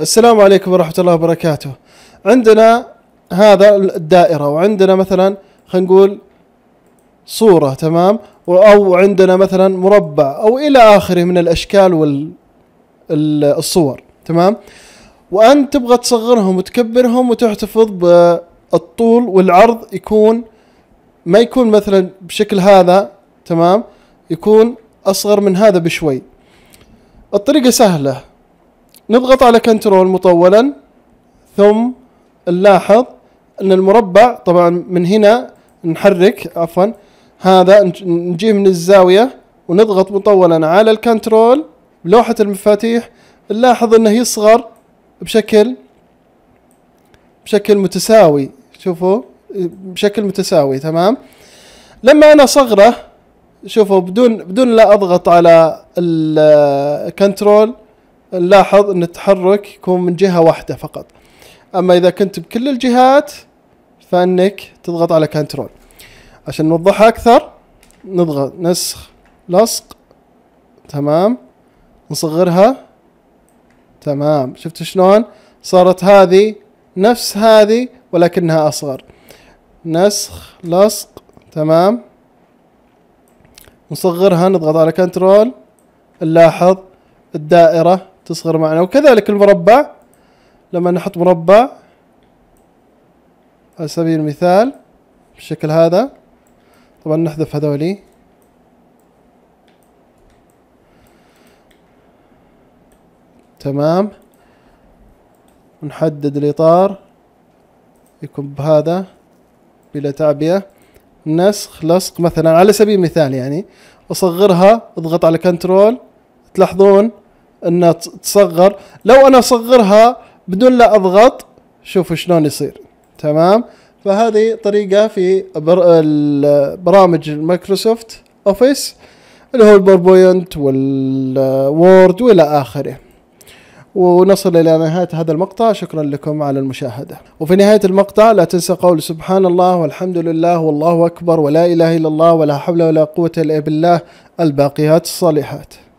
السلام عليكم ورحمة الله وبركاته عندنا هذا الدائرة وعندنا مثلا خلينا نقول صورة تمام أو عندنا مثلا مربع أو إلى آخره من الأشكال والصور تمام وأنت تبغى تصغرهم وتكبرهم وتحتفظ بالطول والعرض يكون ما يكون مثلا بشكل هذا تمام يكون أصغر من هذا بشوي الطريقة سهلة نضغط على كنترول مطولا ثم نلاحظ ان المربع طبعا من هنا نحرك عفوا هذا نجيه من الزاوية ونضغط مطولا على الكنترول بلوحة المفاتيح نلاحظ انه يصغر بشكل بشكل متساوي شوفوا بشكل متساوي تمام لما انا صغره شوفوا بدون بدون لا اضغط على الكنترول نلاحظ ان التحرك يكون من جهة واحدة فقط اما اذا كنت بكل الجهات فانك تضغط على كنترول عشان نوضحها اكثر نضغط نسخ لصق تمام نصغرها تمام شفت شلون صارت هذه نفس هذه ولكنها اصغر نسخ لصق تمام نصغرها نضغط على كنترول نلاحظ الدائرة تصغر معنا وكذلك المربع لما نحط مربع على سبيل المثال بالشكل هذا طبعا نحذف هذولي تمام ونحدد الإطار يكون بهذا بلا تعبئة نسخ لصق مثلا على سبيل المثال يعني أصغرها أضغط على كنترول تلاحظون انها تصغر لو انا اصغرها بدون لا اضغط شوفوا شلون يصير تمام فهذه طريقة في بر... برامج مايكروسوفت اوفيس اللي هو البوربوينت والوورد والى اخره ونصل إلى نهاية هذا المقطع شكرا لكم على المشاهدة وفي نهاية المقطع لا تنسى قول سبحان الله والحمد لله والله أكبر ولا إله إلا الله ولا حول ولا قوة إلا بالله الباقيات الصالحات